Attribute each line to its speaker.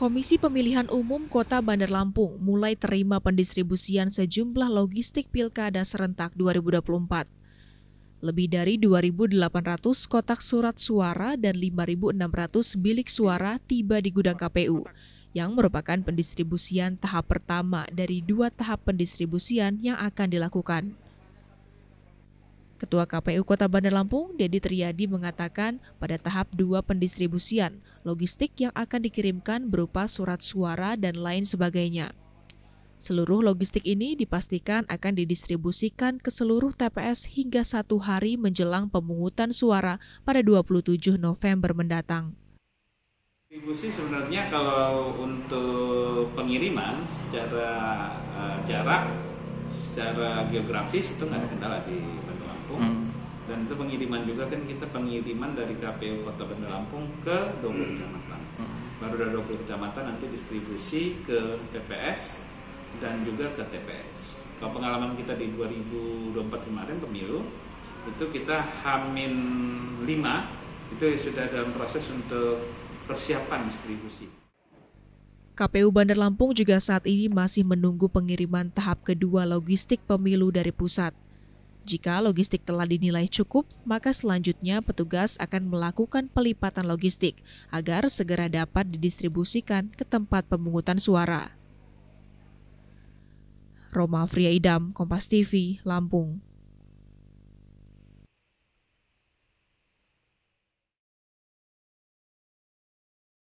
Speaker 1: Komisi Pemilihan Umum Kota Bandar Lampung mulai terima pendistribusian sejumlah logistik pilkada serentak 2024. Lebih dari 2.800 kotak surat suara dan 5.600 bilik suara tiba di gudang KPU, yang merupakan pendistribusian tahap pertama dari dua tahap pendistribusian yang akan dilakukan. Ketua KPU Kota Bandar Lampung, Dedi Triadi mengatakan pada tahap dua pendistribusian, logistik yang akan dikirimkan berupa surat suara dan lain sebagainya. Seluruh logistik ini dipastikan akan didistribusikan ke seluruh TPS hingga satu hari menjelang pemungutan suara pada 27 November mendatang.
Speaker 2: Distribusi sebenarnya kalau untuk pengiriman secara uh, jarak, secara geografis itu nggak ada kendala di Bandung dan itu pengiriman juga kan kita pengiriman dari KPU Kota Bandar Lampung ke 20 hmm. kecamatan hmm. baru dari 20 kecamatan nanti distribusi ke TPS dan juga ke TPS kalau pengalaman kita di 2024 kemarin pemilu itu kita hamin 5 itu sudah dalam proses untuk persiapan distribusi
Speaker 1: KPU Bandar Lampung juga saat ini masih menunggu pengiriman tahap kedua logistik pemilu dari pusat. Jika logistik telah dinilai cukup, maka selanjutnya petugas akan melakukan pelipatan logistik agar segera dapat didistribusikan ke tempat pemungutan suara. Roma Fria Idam, Kompas TV, Lampung.